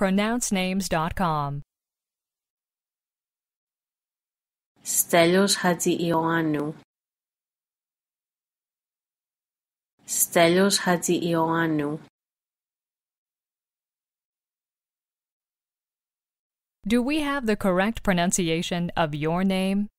pronouncenames.com. Stelios Hadzi-Ioannou Stelios Hadzi-Ioannou Do we have the correct pronunciation of your name?